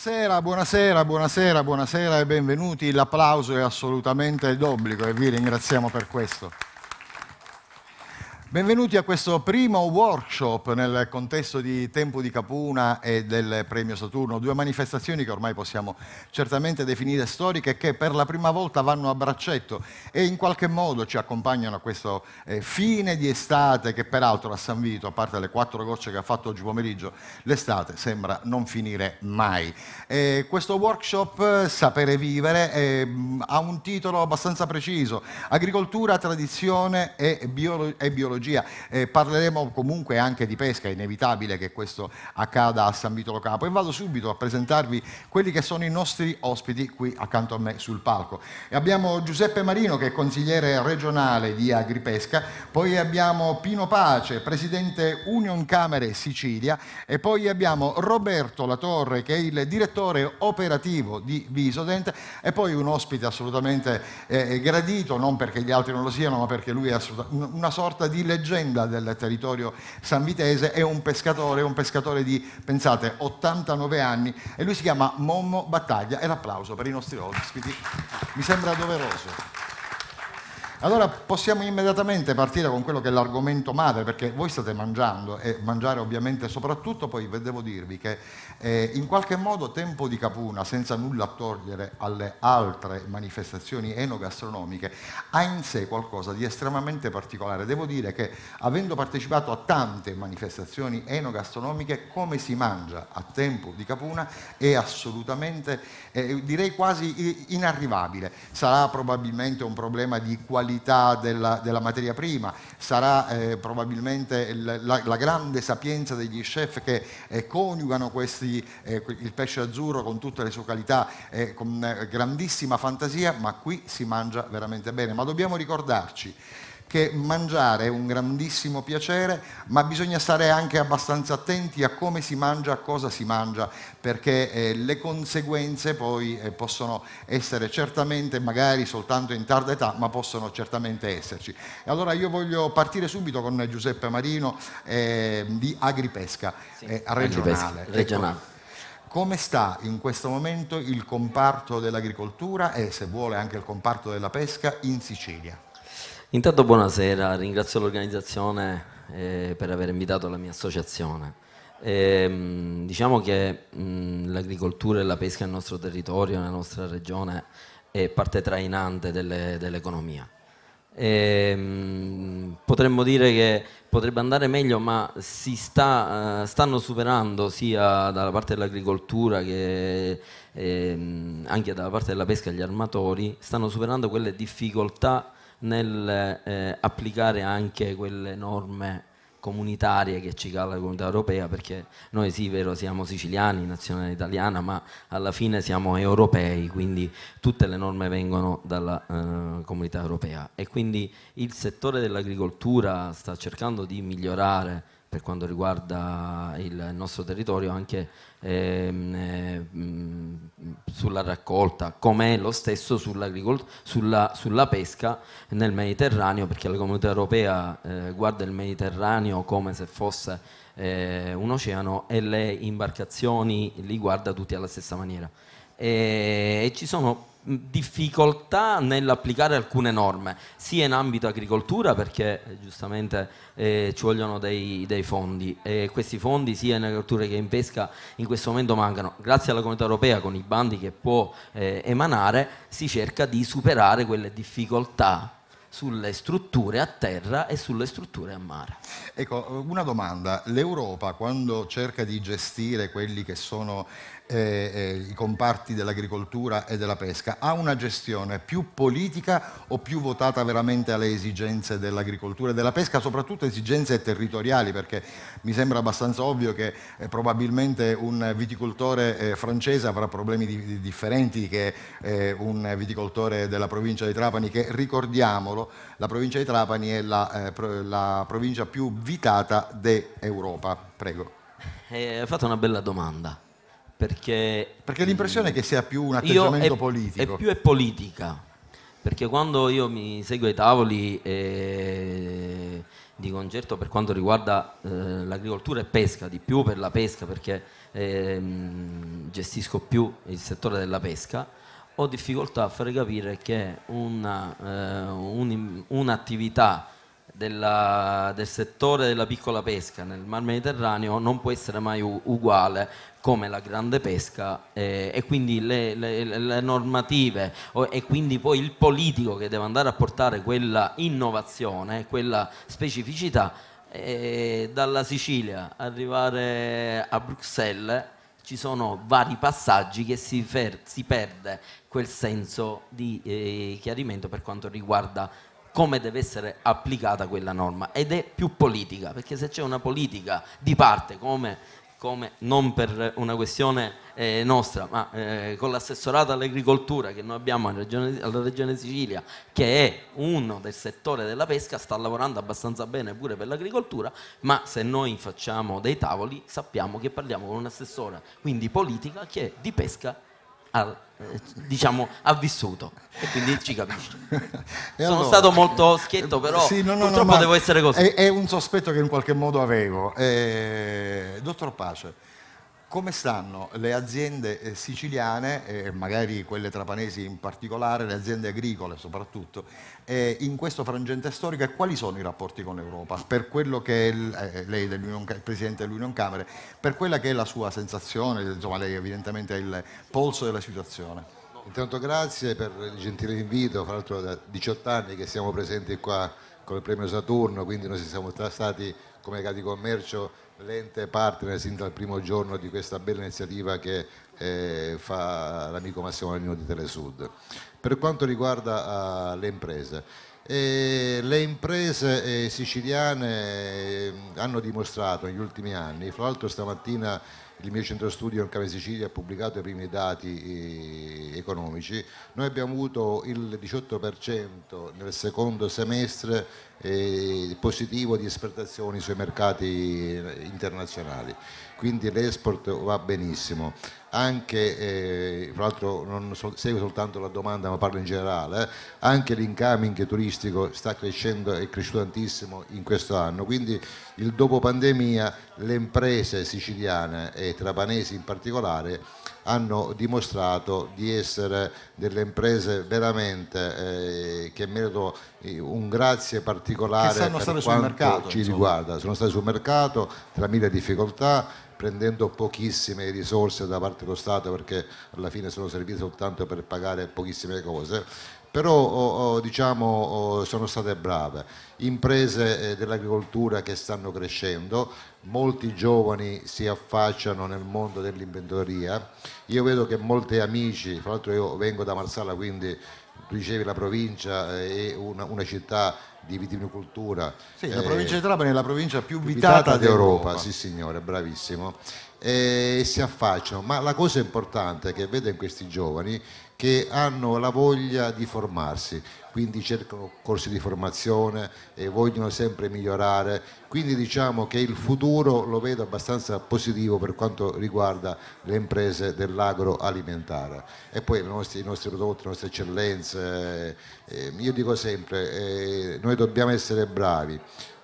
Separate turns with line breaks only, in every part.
Buonasera, buonasera, buonasera, buonasera e benvenuti. L'applauso è assolutamente d'obbligo e vi ringraziamo per questo. Benvenuti a questo primo workshop nel contesto di Tempo di Capuna e del Premio Saturno, due manifestazioni che ormai possiamo certamente definire storiche che per la prima volta vanno a braccetto e in qualche modo ci accompagnano a questo eh, fine di estate che peraltro a San Vito, a parte le quattro gocce che ha fatto oggi pomeriggio, l'estate sembra non finire mai. E eh, questo workshop eh, Sapere Vivere eh, ha un titolo abbastanza preciso, Agricoltura, Tradizione e, Biolo e Biologia ornitologia, eh, parleremo comunque anche di pesca, è inevitabile che questo accada a San Vito Lo Capo e vado subito a presentarvi quelli che sono i nostri ospiti qui accanto a me sul palco. E abbiamo Giuseppe Marino che è consigliere regionale di Agripesca, poi abbiamo Pino Pace, presidente Union Camere Sicilia e poi abbiamo Roberto Latorre che è il direttore operativo di Visodent e poi un ospite assolutamente eh, gradito, non perché gli altri non lo siano, ma perché lui è una sorta di leggenda del territorio sanvitese, è un pescatore, un pescatore di, pensate, 89 anni e lui si chiama Mommo Battaglia e l'applauso per i nostri ospiti mi sembra doveroso. Allora possiamo immediatamente partire con quello che è l'argomento madre, perché voi state mangiando e mangiare ovviamente soprattutto, poi devo dirvi che eh, in qualche modo tempo di capuna, senza nulla togliere alle altre manifestazioni enogastronomiche, ha in sé qualcosa di estremamente particolare. Devo dire che avendo partecipato a tante manifestazioni enogastronomiche, come si mangia a tempo di capuna è assolutamente, eh, direi quasi inarrivabile. Sarà probabilmente un problema di qualità qualità della, della materia prima, sarà eh, probabilmente la, la, grande sapienza degli chef che eh, coniugano questi, eh, il pesce azzurro con tutte le sue qualità, eh, con eh, grandissima fantasia, ma qui si mangia veramente bene. Ma dobbiamo ricordarci che mangiare è un grandissimo piacere, ma bisogna stare anche abbastanza attenti a come si mangia, a cosa si mangia, perché eh, le conseguenze poi eh, possono essere certamente, magari soltanto in tarda età, ma possono certamente esserci. E allora io voglio partire subito con Giuseppe Marino eh, di Agripesca, sì. Eh, regionale. Ecco, regionale come sta in questo momento il comparto dell'agricoltura e se vuole anche il comparto della pesca in Sicilia?
Intanto buonasera, ringrazio l'organizzazione eh, per aver invitato la mia associazione. E, ehm, diciamo che mm, l'agricoltura e la pesca nel nostro territorio, nella nostra regione, è parte trainante delle, dell'economia. E, ehm, mh, potremmo dire che potrebbe andare meglio, ma si sta, eh, stanno superando sia dalla parte dell'agricoltura che eh, anche dalla parte della pesca gli armatori, stanno superando quelle difficoltà nel eh, anche quelle norme comunitarie che ci cala la comunità europea perché noi sì vero siamo siciliani nazionale italiana ma alla fine siamo europei quindi tutte le norme vengono dalla eh, comunità europea e quindi il settore dell'agricoltura sta cercando di migliorare per quanto riguarda il nostro territorio anche ehm, ehm sulla raccolta, come lo stesso sulla, sulla, pesca nel Mediterraneo, perché la comunità europea eh, guarda il Mediterraneo come se fosse eh, un oceano e le imbarcazioni li guarda tutti alla stessa maniera. E, e ci sono difficoltà nell'applicare alcune norme, sia in ambito agricoltura perché eh, giustamente eh, ci vogliono dei, dei fondi e questi fondi sia in agricoltura che in pesca in questo momento mancano. Grazie alla comunità europea con i bandi che può eh, emanare si cerca di superare quelle difficoltà sulle strutture a terra e sulle strutture a mare. Ecco, una domanda. L'Europa
quando cerca di gestire quelli che sono eh, eh, i comparti dell'agricoltura e della pesca, ha una gestione più politica o più votata veramente alle esigenze dell'agricoltura e della pesca, soprattutto esigenze territoriali, perché mi sembra abbastanza ovvio che eh, probabilmente un viticoltore eh, francese avrà problemi di, di differenti che eh, un viticoltore della provincia di Trapani, che ricordiamolo, la provincia di Trapani è la, eh, pro, la provincia più vitata d'Europa.
Prego. Hai fatto una bella domanda. Perché,
perché l'impressione è che sia più un atteggiamento è, politico. È più
è politica, perché quando io mi seguo ai tavoli eh, di concerto per quanto riguarda eh, l'agricoltura e pesca, di più per la pesca perché eh, gestisco più il settore della pesca, ho difficoltà a fare capire che una, eh, un, un'attività della, del settore della piccola pesca nel Mar Mediterraneo non può essere mai u- uguale come la grande pesca eh, e quindi le, le, le normative o, e quindi poi il politico che deve andare a portare quella innovazione, quella specificità eh, dalla Sicilia arrivare a Bruxelles ci sono vari passaggi che si, fer- si perde quel senso di eh, chiarimento per quanto riguarda come deve essere applicata quella norma ed è più politica, perché se c'è una politica di parte come, come non per una questione eh, nostra, ma eh, con l'assessorato all'agricoltura che noi abbiamo regione, alla regione Sicilia, che è uno del settore della pesca, sta lavorando abbastanza bene pure per l'agricoltura, ma se noi facciamo dei tavoli sappiamo che parliamo con un assessore, quindi politica, che è di pesca ha, diciamo, ha vissuto e quindi ci capisce. Sono allora, stato molto schietto, eh, però sì, no, no, purtroppo no, devo essere così. È,
è, un sospetto che in qualche modo avevo. Eh, dottor Pace, come stanno le aziende eh, siciliane, e magari quelle trapanesi in particolare, le aziende agricole soprattutto, eh, in questo frangente storico e quali sono i rapporti con l'Europa? Per quello che è il, eh, lei, il Presidente dell'Unione Camere, per quella che è la sua sensazione, insomma lei evidentemente ha il polso della situazione. Intanto grazie per il gentile invito, fra l'altro da 18 anni che siamo presenti qua con il premio Saturno, quindi noi siamo stati come Cati Commercio l'ente partner sin dal primo giorno di questa bella iniziativa che eh, fa l'amico Massimo Lanino di Telesud. Per quanto riguarda uh, le imprese, e eh, le imprese eh, siciliane eh, hanno dimostrato negli ultimi anni, fra l'altro stamattina il mio centro studio in Cave Sicilia ha pubblicato i primi dati eh, economici, noi abbiamo avuto il 18% nel secondo semestre positivo di esportazioni sui mercati internazionali quindi l'export va benissimo anche eh, tra l'altro non so, segue soltanto la domanda ma parlo in generale eh, anche l'incoming turistico sta crescendo e è cresciuto tantissimo in questo anno quindi il dopo pandemia le imprese siciliane e trapanesi in particolare hanno dimostrato di essere delle imprese veramente eh, che meritano eh, un grazie particolare per quanto mercato, ci insomma. riguarda. Sono state sul mercato tra mille difficoltà prendendo pochissime risorse da parte dello Stato perché alla fine sono servite soltanto per pagare pochissime cose però oh, oh, diciamo, oh, sono state brave. Imprese eh, dell'agricoltura che stanno crescendo, molti giovani si affacciano nel mondo dell'imprenditoria. Io vedo che molti amici, fra l'altro io vengo da Marsala, quindi tu dicevi la provincia eh, è una, una città di vitivinicoltura. Sì, la eh, provincia di Trapani è la provincia più, più vitata, d'Europa. Sì signore, bravissimo. E eh, si affacciano, ma la cosa importante che vedo in questi giovani che hanno la voglia di formarsi, quindi cercano corsi di formazione e vogliono sempre migliorare, quindi diciamo che il futuro lo vedo abbastanza positivo per quanto riguarda le imprese dell'agroalimentare e poi nostre, i nostri prodotti, le nostre eccellenze, eh, io dico sempre, eh, noi dobbiamo essere bravi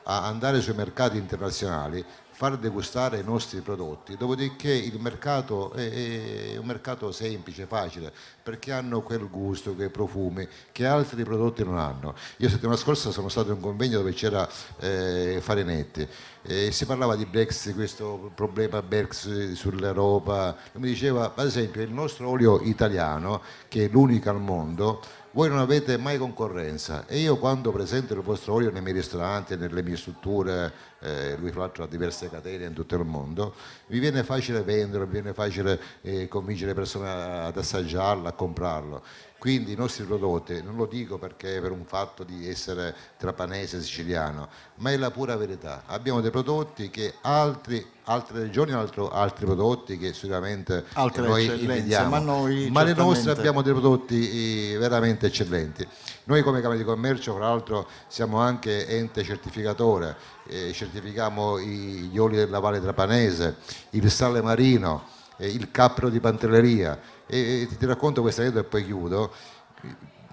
a andare sui mercati internazionali far degustare i nostri prodotti, dopodiché il mercato è, è un mercato semplice, facile, perché hanno quel gusto, quei profumi che altri prodotti non hanno. Io settimana scorsa sono stato in un convegno dove c'era eh, Farinetti e si parlava di Brexit, questo problema Brexit sull'Europa, e mi diceva ad esempio il nostro olio italiano, che è l'unico al mondo, voi non avete mai concorrenza e io quando presento il vostro olio nei miei ristoranti, nelle mie strutture, eh, lui fra l'altro ha diverse catene in tutto il mondo, mi viene facile venderlo, mi viene facile eh, convincere le persone ad assaggiarlo, a comprarlo quindi i nostri prodotti, non lo dico perché per un fatto di essere trapanese, siciliano, ma è la pura verità. Abbiamo dei prodotti che altri, altre regioni hanno altri prodotti che sicuramente altre noi invidiamo, ma, noi, ma le nostre abbiamo dei prodotti eh, veramente eccellenti. Noi come Camera di Commercio, fra l'altro, siamo anche ente certificatore, eh, certifichiamo gli oli della Valle Trapanese, il sale marino, eh, il cappero di Pantelleria e ti racconto questa aneddoto e poi chiudo.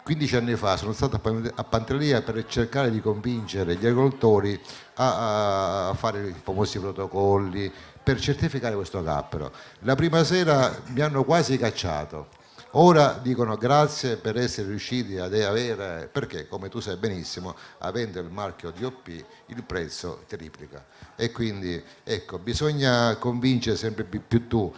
15 anni fa sono stato a Pantelleria per cercare di convincere gli agricoltori a, a fare i famosi protocolli per certificare questo cappero. La prima sera mi hanno quasi cacciato. Ora dicono grazie per essere riusciti ad avere, perché come tu sai benissimo, avendo il marchio DOP il prezzo triplica. E quindi ecco, bisogna convincere sempre più tu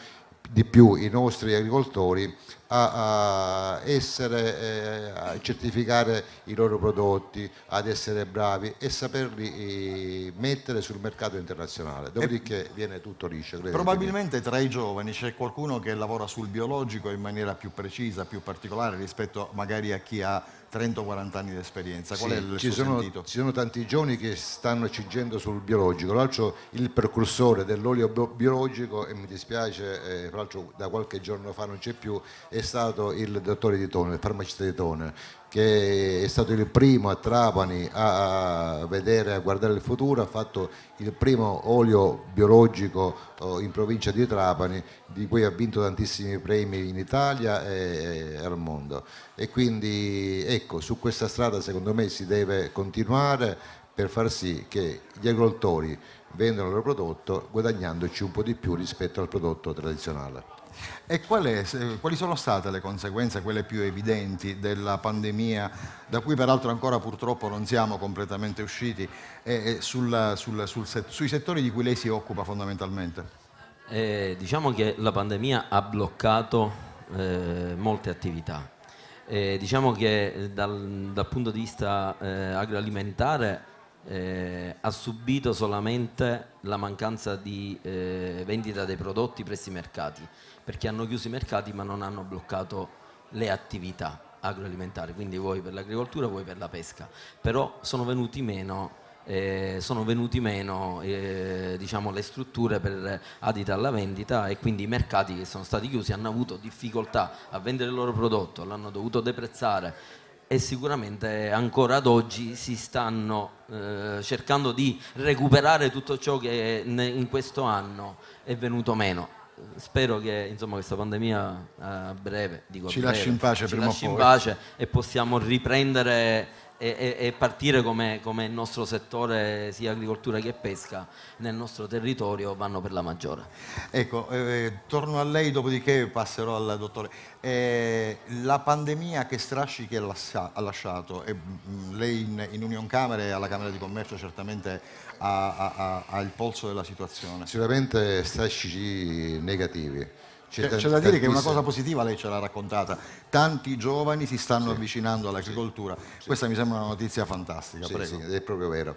di più i nostri agricoltori a, essere, eh, a certificare i loro prodotti, ad essere bravi e saperli eh, mettere sul mercato internazionale. Dopodiché e viene tutto liscio. Probabilmente tra i giovani c'è qualcuno che lavora sul biologico in maniera più precisa, più particolare rispetto magari a chi ha 30-40 anni di esperienza, qual sì, è il ci sono, ci sono tanti giovani che stanno cingendo sul biologico, l'altro il precursore dell'olio biologico, e mi dispiace, eh, tra l'altro da qualche giorno fa non c'è più, è stato il dottore di Tone, il farmacista di Tone, che è stato il primo a Trapani a vedere, a guardare il futuro, ha fatto il primo olio biologico oh, in provincia di Trapani, di cui ha vinto tantissimi premi in Italia e al mondo. E quindi ecco, su questa strada secondo me si deve continuare per far sì che gli agricoltori vendano il loro prodotto guadagnandoci un po' di più rispetto al prodotto tradizionale. E qual è, quali sono state le conseguenze, quelle più evidenti, della pandemia, da cui peraltro ancora purtroppo non siamo completamente usciti, eh, sul, sul, sul, sui settori di cui lei si occupa fondamentalmente?
Eh, diciamo che la pandemia ha bloccato eh, molte attività. Eh, diciamo che dal, dal punto di vista eh, agroalimentare eh, ha subito solamente la mancanza di eh, vendita dei prodotti presso i mercati, perché hanno chiuso i mercati ma non hanno bloccato le attività agroalimentari, quindi voi per l'agricoltura, voi per la pesca, però sono venuti meno eh, sono venuti meno eh, diciamo, le strutture per adita alla vendita e quindi i mercati che sono stati chiusi hanno avuto difficoltà a vendere il loro prodotto, l'hanno dovuto deprezzare e sicuramente ancora ad oggi si stanno eh, cercando di recuperare tutto ciò che in questo anno è venuto meno. Spero che insomma, questa pandemia eh, a breve, dico, ci breve, lasci in pace, ci lasci in pace e possiamo riprendere e, e partire come, come, il nostro settore sia agricoltura che pesca nel nostro territorio vanno per la maggiore. Ecco, eh, torno a lei, dopodiché passerò al dottore. Eh,
la pandemia che strascichi ha lasciato, eh, lei in, in Union Camere e alla Camera di Commercio certamente ha, ha, ha, ha il polso della situazione. Sicuramente strascici negativi c'è, cioè, c'è, da dire che una cosa positiva lei ce l'ha raccontata, tanti giovani si stanno sì, avvicinando all'agricoltura, sì, questa sì. mi sembra una notizia fantastica. Sì, è proprio vero.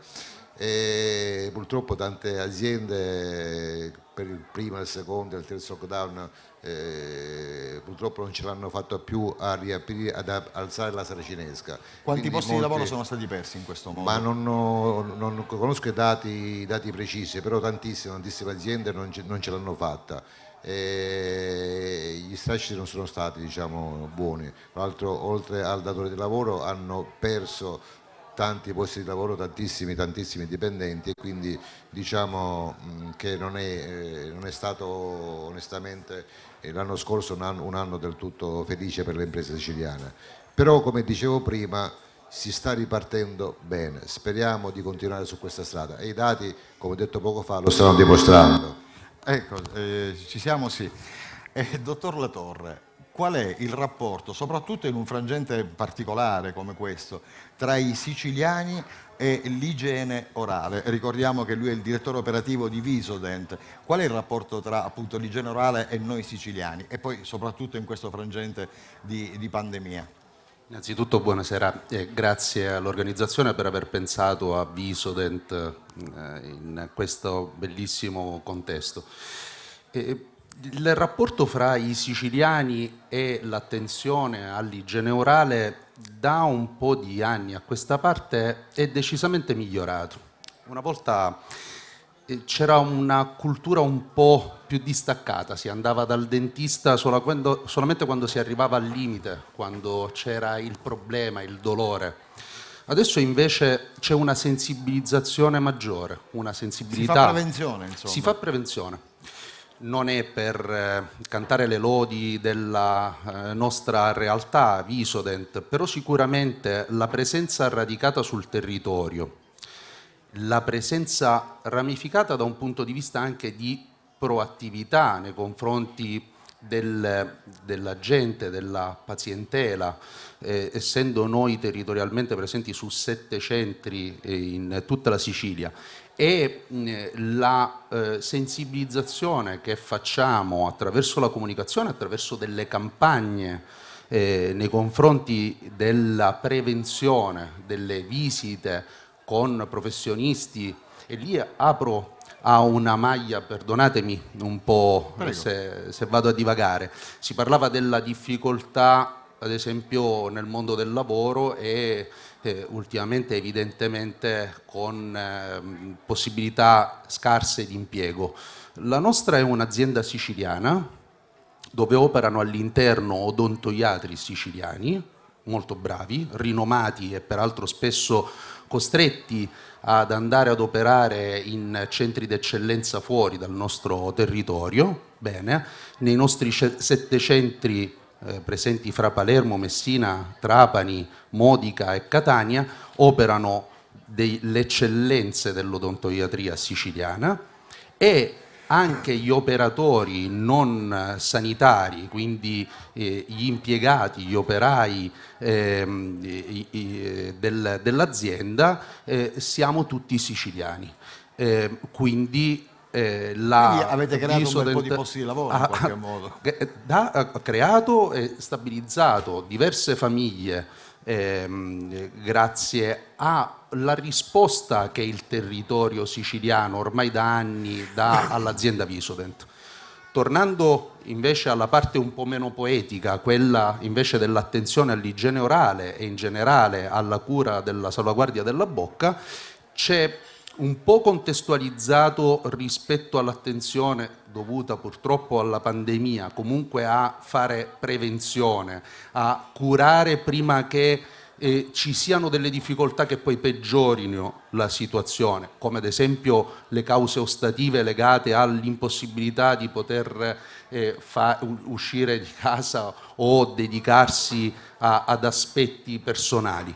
E purtroppo tante aziende per il primo, il secondo e il terzo lockdown eh, purtroppo non ce l'hanno fatta più a riaprire, ad alzare la saracinesca. Quanti Quindi posti molti, di lavoro sono stati persi in questo modo? Ma non, ho, non conosco i dati, dati, precisi, però tantissime, tantissime aziende non ce, non ce l'hanno fatta e gli stracci non sono stati diciamo, buoni, tra l'altro oltre al datore di lavoro hanno perso tanti posti di lavoro, tantissimi, tantissimi dipendenti e quindi diciamo che non è, eh, non è stato onestamente eh, l'anno scorso un anno, un anno, del tutto felice per le imprese siciliane. Però come dicevo prima si sta ripartendo bene, speriamo di continuare su questa strada e i dati come detto poco fa lo stanno dimostrando. Ecco, eh, ci siamo, sì. Eh, dottor Latorre, qual è il rapporto, soprattutto in un frangente particolare come questo, tra i siciliani e l'igiene orale? Ricordiamo che lui è il direttore operativo di Visodent. Qual è il rapporto tra appunto, l'igiene orale e noi siciliani? E poi soprattutto in questo frangente di, di pandemia?
Innanzitutto buonasera e grazie all'organizzazione per aver pensato a Visodent eh, in questo bellissimo contesto. il rapporto fra i siciliani e l'attenzione all'igiene orale da un po' di anni a questa parte è decisamente migliorato. Una volta eh, c'era una cultura un po' più distaccata, si andava dal dentista solo quando, solamente quando si arrivava al limite, quando c'era il problema, il dolore. Adesso invece c'è una sensibilizzazione maggiore, una sensibilità. Si fa prevenzione, insomma. Si fa prevenzione. Non è per eh, cantare le lodi della eh, nostra realtà, Visodent, però sicuramente la presenza radicata sul territorio, la presenza ramificata da un punto di vista anche di proattività nei confronti del, della gente, della pazientela, eh, essendo noi territorialmente presenti su sette centri eh, in tutta la Sicilia e eh, la eh, sensibilizzazione che facciamo attraverso la comunicazione, attraverso delle campagne eh, nei confronti della prevenzione, delle visite con professionisti e lì apro a una maglia, perdonatemi un po' se, se vado a divagare, si parlava della difficoltà ad esempio nel mondo del lavoro e eh, ultimamente evidentemente con eh, possibilità scarse di impiego. La nostra è un'azienda siciliana dove operano all'interno odontoiatri siciliani, molto bravi, rinomati e peraltro spesso costretti ad andare ad operare in centri d'eccellenza fuori dal nostro territorio, bene, nei nostri sette centri eh, presenti fra Palermo, Messina, Trapani, Modica e Catania operano dei, le eccellenze dell'odontoiatria siciliana e anche gli operatori non sanitari, quindi eh, gli impiegati, gli operai ehm, i, i, del, dell'azienda, eh, siamo tutti siciliani. Eh, quindi eh, la avete creato disodent- un po' di posti di lavoro ha, ah, in qualche ah, modo. Da, ha creato e stabilizzato diverse famiglie ehm, grazie alla risposta che il territorio siciliano ormai da anni dà all'azienda Visodent. Tornando invece alla parte un po' meno poetica, quella invece dell'attenzione all'igiene orale e in generale alla cura della salvaguardia della bocca, c'è un po' contestualizzato rispetto all'attenzione dovuta purtroppo alla pandemia, comunque a fare prevenzione, a curare prima che eh, ci siano delle difficoltà che poi peggiorino la situazione, come ad esempio le cause ostative legate all'impossibilità di poter eh, fa, uscire di casa o dedicarsi a, ad aspetti personali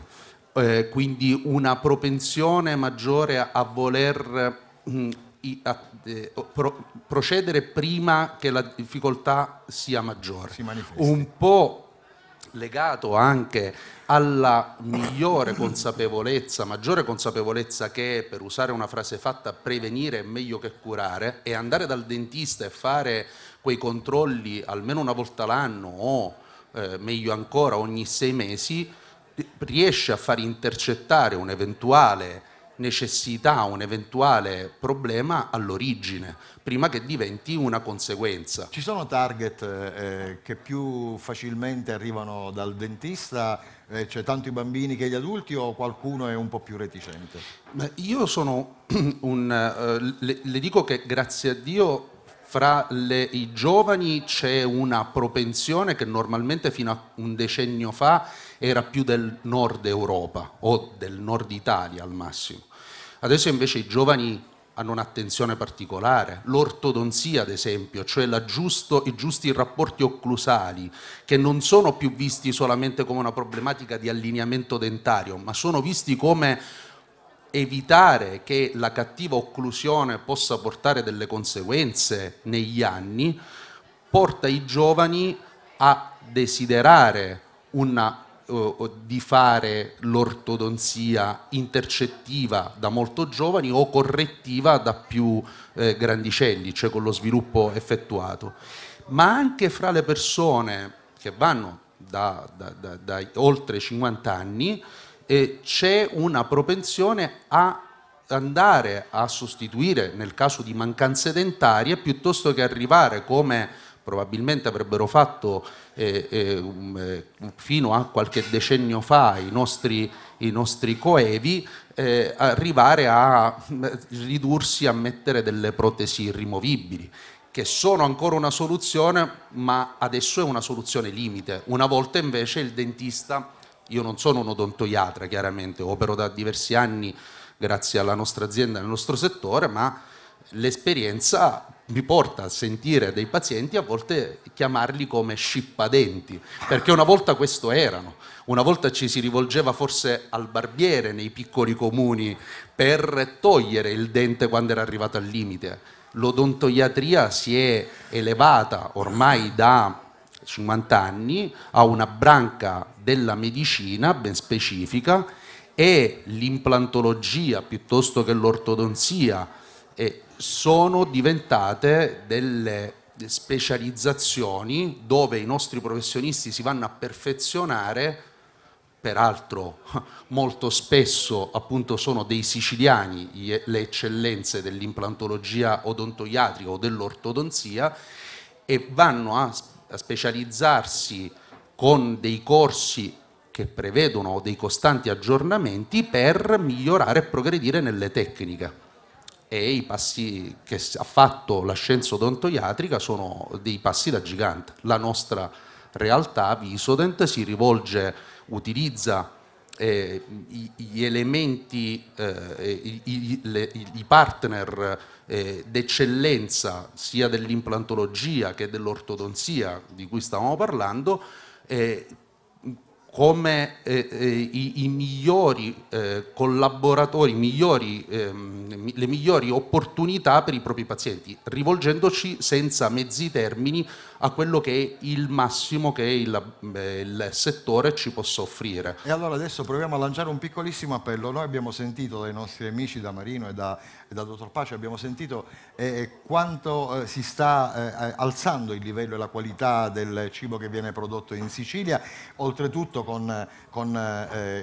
eh, quindi una propensione maggiore a voler mh, mm, a, eh, pro, procedere prima che la difficoltà sia maggiore. Un po' legato anche alla migliore consapevolezza, maggiore consapevolezza che, per usare una frase fatta, prevenire è meglio che curare e andare dal dentista e fare quei controlli almeno una volta l'anno o eh, meglio ancora ogni sei mesi riesce a far intercettare un'eventuale necessità, un eventuale problema all'origine, prima che diventi
una conseguenza. Ci sono target eh, eh che più facilmente arrivano dal dentista, eh, cioè tanto i bambini che gli adulti o qualcuno è un po' più reticente?
Beh, io sono un... Eh, le, le, dico che grazie a Dio fra le, i giovani c'è una propensione che normalmente fino a un decennio fa era più del nord Europa o del nord Italia al massimo. Adesso invece i giovani hanno un'attenzione particolare, l'ortodonzia ad esempio, cioè giusto, i giusti rapporti occlusali, che non sono più visti solamente come una problematica di allineamento dentario, ma sono visti come evitare che la cattiva occlusione possa portare delle conseguenze negli anni, porta i giovani a desiderare una eh, di fare l'ortodonzia intercettiva da molto giovani o correttiva da più eh, grandicelli, cioè con lo sviluppo effettuato, ma anche fra le persone che vanno da, da, da, da oltre 50 anni eh, c'è una propensione a andare a sostituire nel caso di mancanze dentarie piuttosto che arrivare come probabilmente avrebbero fatto eh, eh, eh, fino a qualche decennio fa i nostri, i nostri coevi, eh, arrivare a mm, ridursi a mettere delle protesi irrimovibili che sono ancora una soluzione, ma adesso è una soluzione limite. Una volta invece il dentista, io non sono un odontoiatra chiaramente, opero da diversi anni grazie alla nostra azienda nel nostro settore, ma l'esperienza mi porta a sentire dei pazienti a volte chiamarli come scippadenti, perché una volta questo erano, una volta ci si rivolgeva forse al barbiere nei piccoli comuni per togliere il dente quando era arrivato al limite. L'odontoiatria si è elevata ormai da 50 anni a una branca della medicina ben specifica e l'implantologia piuttosto che l'ortodonzia sono diventate delle specializzazioni dove i nostri professionisti si vanno a perfezionare, peraltro molto spesso appunto sono dei siciliani le eccellenze dell'implantologia odontoiatrica o dell'ortodonzia e vanno a, specializzarsi con dei corsi che prevedono dei costanti aggiornamenti per migliorare e progredire nelle tecniche e i passi che ha fatto la scienza odontoiatrica sono dei passi da gigante. La nostra realtà, Visodent, si rivolge, utilizza eh, gli elementi, eh, i, le, i, partner eh, d'eccellenza sia dell'implantologia che dell'ortodonzia di cui stavamo parlando, eh, come eh, eh, i, i, migliori eh, collaboratori, migliori, ehm, le migliori opportunità per i propri pazienti, rivolgendoci senza mezzi termini a quello che è il massimo che il, eh, il
settore ci possa offrire. E allora adesso proviamo a lanciare un piccolissimo appello. Noi abbiamo sentito dai nostri amici da Marino e da, e da Dottor Pace, abbiamo sentito eh, eh quanto eh, si sta eh, eh, alzando il livello e la qualità del cibo che viene prodotto in Sicilia, oltretutto con, con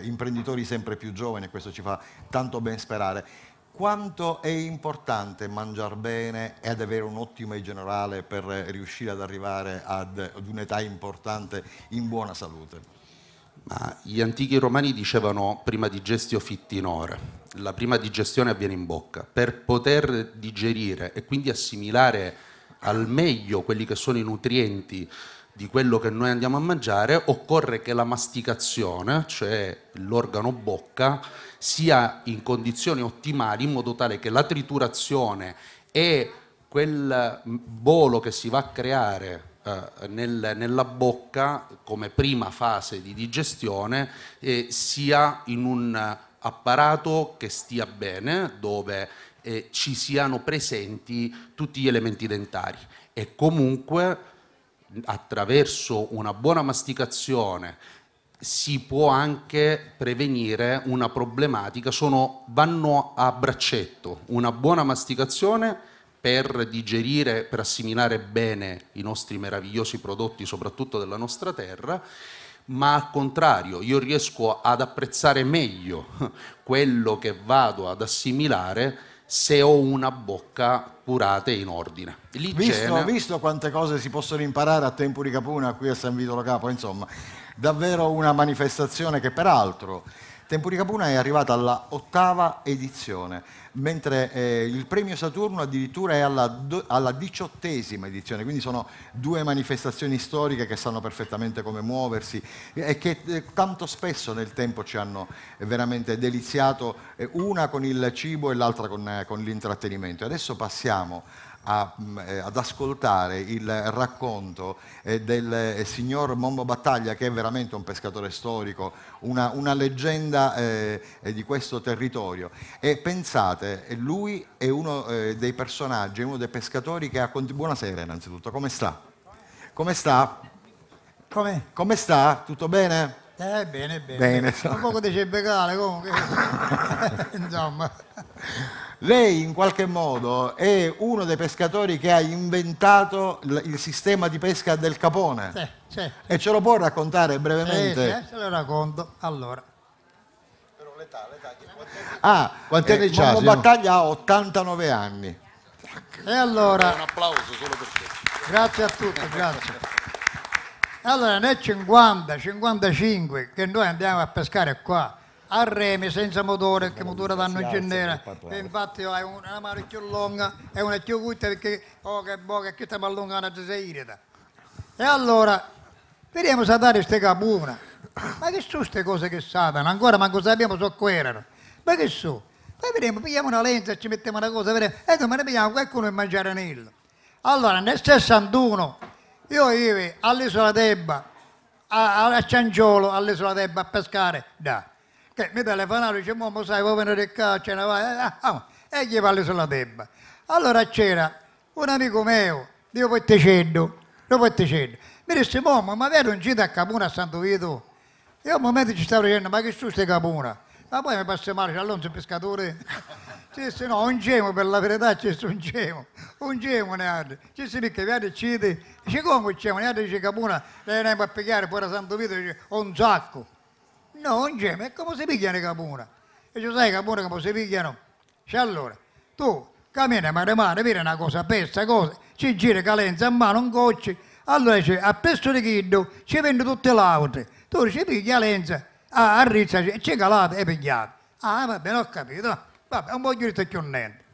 imprenditori sempre più giovani, questo ci fa tanto ben sperare quanto è importante mangiare bene e ad avere un'ottima igiene generale per riuscire ad arrivare ad, ad un'età importante in buona salute?
Ma gli antichi romani dicevano prima digestio fit in ora, la prima digestione avviene in bocca. Per poter digerire e quindi assimilare al meglio quelli che sono i nutrienti di quello che noi andiamo a mangiare, occorre che la masticazione, cioè l'organo bocca, sia in condizioni ottimali in modo tale che la triturazione e quel volo che si va a creare eh, nel, nella bocca come prima fase di digestione eh, sia in un apparato che stia bene, dove eh, ci siano presenti tutti gli elementi dentari e comunque attraverso una buona masticazione si può anche prevenire una problematica, sono, vanno a braccetto, una buona masticazione per digerire, per assimilare bene i nostri meravigliosi prodotti, soprattutto della nostra terra, ma al contrario io riesco ad apprezzare meglio quello che vado ad assimilare se ho una bocca curata e in ordine. Visto,
visto, quante cose si possono imparare a tempo di Capuna qui a San Vito Lo Capo, insomma, davvero una manifestazione che peraltro Tempo di Capuna è arrivata alla ottava edizione mentre eh, il premio Saturno addirittura è alla, do- alla, diciottesima edizione, quindi sono due manifestazioni storiche che sanno perfettamente come muoversi e che eh, tanto spesso nel tempo ci hanno eh, veramente deliziato, eh, una con il cibo e l'altra con, eh, con l'intrattenimento. Adesso passiamo a, mm, eh, ad ascoltare il racconto eh, del eh, signor Mombo Battaglia, che è veramente un pescatore storico, una, una leggenda eh, di questo territorio. E pensate, lui è uno eh, dei personaggi, è uno dei pescatori che ha contribuito. Buonasera innanzitutto, come sta? Come sta? Come? come sta? Tutto bene?
Eh, bene, bene. bene. Un poco di cebecale comunque. Insomma.
Lei in qualche modo è uno dei pescatori che ha inventato il sistema di pesca del capone. Sì, sì. E ce lo può raccontare brevemente? Sì, sì,
ce lo racconto. Allora. Però l'età, l'età di
Ah, quanti anni c'ha? Eh, Momo Battaglia ha 89 anni. E allora... Un
applauso solo per te. Grazie a tutti, grazie. Allora, nel 50, 55, che noi andiamo a pescare qua, a remi senza motore che motore danno in genere e infatti ho una mano più lunga e una più corta perché oh che bocca che stiamo allungando a irrita e allora vediamo se dare queste capuna ma che sono queste cose che satana ancora manco sappiamo so che erano ma che sono poi vediamo prendiamo una lenza e ci mettiamo una cosa vediamo, e ne pigliamo qualcuno e mangiare anello allora nel 61 io vivo all'isola d'Ebba a, a Ciangiolo all'isola d'Ebba a pescare da Te, mi telefonava e dice, mamma sai, vuoi venire qua, ce ne vai? Eh, ah, ah, e gli parli sulla debba. Allora c'era un amico mio, Dio Pottecendo, di Pottecendo, mi disse, mamma, ma vero un giro a Capuna a Santo Vito? Io a un momento ci stavo dicendo, ma che su stai Capuna? Ma poi mi passa male, c'è Alonso pescatore. Ci disse, no, un gemo per la verità, c'è un gemo, un gemo ne ha. Ci disse, perché vi uccide? Dice, come un gemo? Ne ha, dice Capuna, lei ne va a pigliare fuori a Santo Vito, dice, ho un sacco. No, in gemme, e come si pigliano i capuna? E io sai i capuna come si pigliano? Cioè allora, tu cammina mare mare, vedi una cosa, pesta cosa, ci gira calenza a mano, un gocci, allora dice, a presso di chiddo ci vende tutte le altre, tu ci piglia lenza, ah, arrizza, c'è calate e pigliate. Ah, va bene, ho capito, vabbè, un po' di più niente.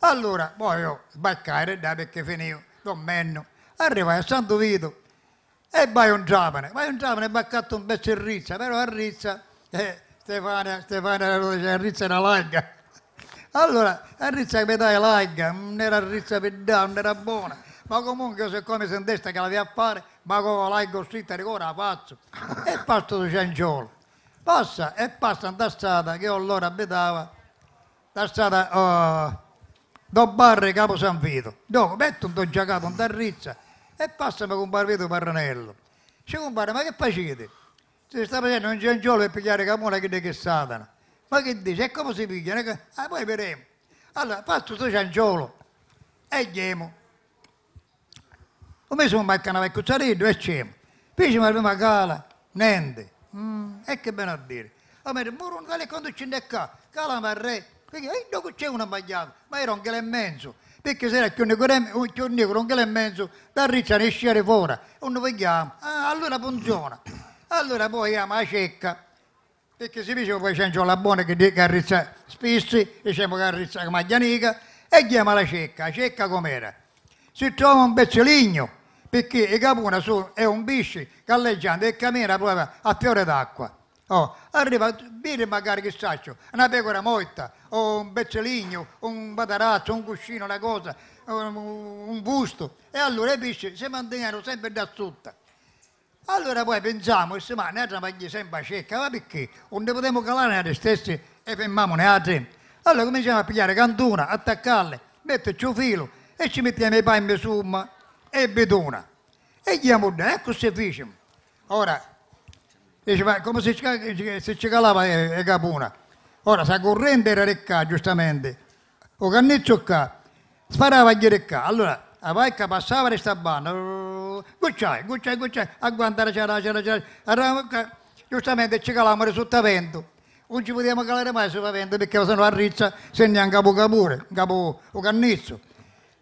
Allora, poi io sbarcare, dai, perché finivo, non menno, arrivai a Santo Vito, e vai un giovane, vai un giovane e mi ha fatto un pezzo in riccia, però a riccia, eh, Stefania, Stefania lo dice, a riccia era larga. Allora, a riccia che mi dai larga, non era riccia per dare, non era buona. Ma comunque, siccome senteste che la vi a fare, ma come largo scritta, ricorda la faccio. E passo su Cianciolo. Passa e passa da strada che io allora abitava, da strada... Uh, do Barre Capo San Vito. Dopo metto un don Giacato, un da Rizza, e passami compare Vito marranello. Dice compare, ma che facete? Si sta facendo un gengiolo per pigliare camona che ne che satana. Ma che dice? E come si piglia? Ah, poi vedremo. Allora, faccio questo cianciolo e gemo. Ho messo un macchina cucciarello e gemo. Fece ma prima gala, niente. Mm, e che bene a dire. A me muro un gale quando ci ne qua, cala ma re. Perché eh, non c'è una bagnata, ma era un gale e mezzo perché se no oh, un giorno con un chilo e mezzo da riccia ne sciare fuori, non vogliamo, ah, allora funziona. Allora poi chiama la cecca, perché si diceva poi c'è la buona che carrizza spissi, diciamo carrizza maglianica, e chiama la cecca, la cecca com'era? Si trova un pezzo ligno, perché i capuna è un bisci galleggiante e cammina proprio a fiore d'acqua. Oh, arriva bene magari che saccio, una pecora morta, o un bezzeligno, un batarazzo, un cuscino, una cosa, un busto. E allora i pesci si mantengono sempre da tutta. Allora poi pensiamo, ma noi travagliamo sempre a cecca, ma perché? Non ne potremmo calare noi stesse e fermiamo le altre. Allora cominciamo a pigliare cantuna, attaccarle, metterci un filo e ci mettiamo i palmi su e betona. E diamo, ecco se facciamo. Ora, Diceva, come se, se ci calava è, eh, eh, capuna. Ora, sa corrente era recca, giustamente, o cannezzo qua, sparava a recca. Allora, la vacca passava e stabbana, gocciai, gocciai, gocciai, a guantare c'era, c'era, c'era, giustamente ci calavamo sotto vento. Non ci potevamo calare mai sotto vento perché la rizza se ne capo capure, capo o cannezzo.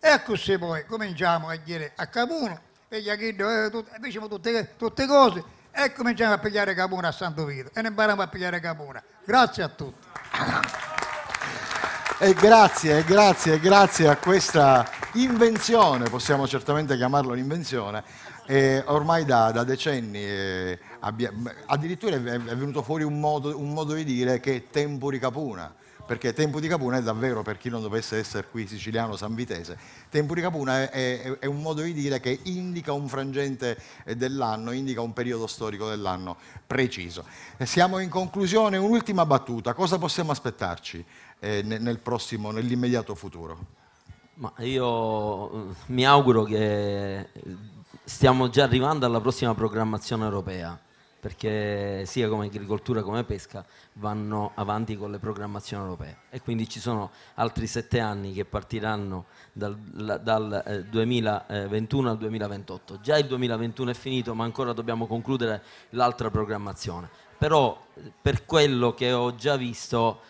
E così poi cominciamo a dire a capuno, e gli ha eh, diciamo tutte, facciamo tutte, le cose e cominciamo a pigliare Capuna a Santo Vito e ne impariamo a pigliare Capuna. Grazie a tutti.
E grazie, grazie, grazie a questa invenzione, possiamo certamente chiamarlo un'invenzione, ormai da, da decenni eh, abbia, addirittura è venuto fuori un modo, un modo, di dire che è tempori capuna perché Tempo di Capuna è davvero, per chi non dovesse essere qui siciliano sanvitese, Tempo di Capuna è, è, è un modo di dire che indica un frangente eh, dell'anno, indica un periodo storico dell'anno preciso. Eh, siamo in conclusione, un'ultima battuta, cosa possiamo aspettarci eh, nel prossimo, nell'immediato futuro?
Ma io eh, mi auguro che stiamo già arrivando alla prossima programmazione europea perché sia come agricoltura come pesca vanno avanti con le programmazioni europee e quindi ci sono altri sette anni che partiranno dal, dal 2021 eh, al 2028. Già il 2021 è finito ma ancora dobbiamo concludere l'altra programmazione, però eh, per quello che ho già visto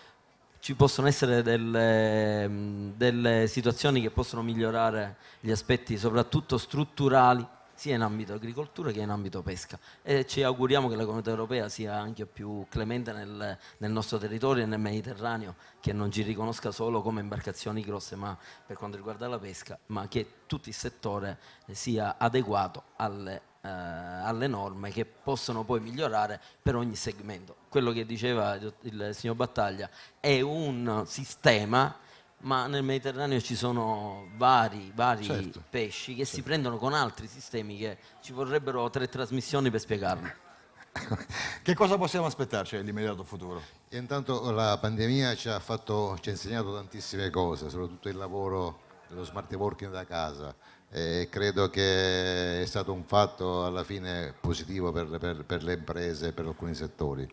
ci possono essere delle, delle situazioni che possono migliorare gli aspetti soprattutto strutturali sia in ambito agricoltura che in ambito pesca e ci auguriamo che la comunità europea sia anche più clemente nel, nel nostro territorio e nel Mediterraneo, che non ci riconosca solo come imbarcazioni grosse ma per quanto riguarda la pesca, ma che tutto il settore sia adeguato alle eh, alle norme che possono poi migliorare per ogni segmento. Quello che diceva il signor Battaglia è un sistema ma nel Mediterraneo ci sono vari, vari certo. pesci che certo. si prendono con altri sistemi che ci vorrebbero tre trasmissioni per spiegarlo.
Che cosa possiamo aspettarci nell'immediato futuro? intanto la pandemia ci ha, fatto, ci ha, insegnato tantissime cose, soprattutto il lavoro, lo smart working da casa. E credo che è stato un fatto alla fine positivo per, per, per le imprese e per alcuni settori.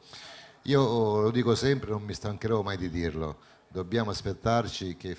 Io lo dico sempre, non mi stancherò mai di dirlo, dobbiamo aspettarci che,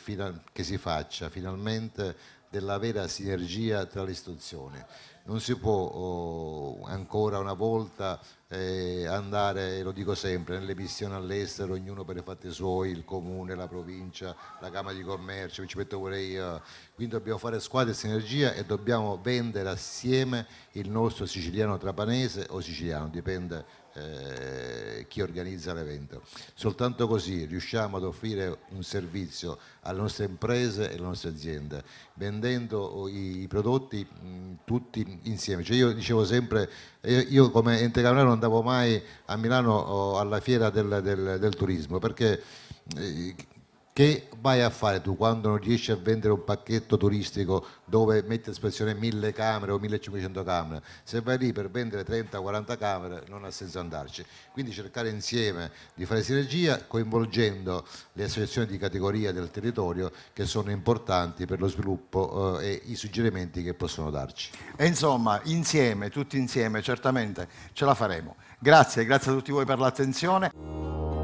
che, si faccia finalmente della vera sinergia tra le istituzioni. Non si può oh, ancora una volta eh, andare, lo dico sempre, nelle missioni all'estero, ognuno per i fatti suoi, il comune, la provincia, la Camera di Commercio, mi ci metto pure io. Quindi dobbiamo fare squadra e sinergia e dobbiamo vendere assieme il nostro siciliano trapanese o siciliano, dipende eh, chi organizza l'evento. Soltanto così riusciamo ad offrire un servizio alle nostre imprese e alle nostre aziende, vendendo i prodotti mh, mm, tutti insieme. Cioè io dicevo sempre, io, eh, io come ente non andavo mai a Milano alla fiera del, del, del turismo, perché eh, che vai a fare tu quando non riesci a vendere un pacchetto turistico dove metti a espressione 1000 camere o 1500 camere? Se vai lì per vendere 30-40 camere non ha senso andarci. Quindi cercare insieme di fare sinergia coinvolgendo le associazioni di categoria del territorio che sono importanti per lo sviluppo eh, e i suggerimenti che possono darci. E insomma, insieme, tutti insieme, certamente ce la faremo. Grazie, grazie a tutti voi per l'attenzione.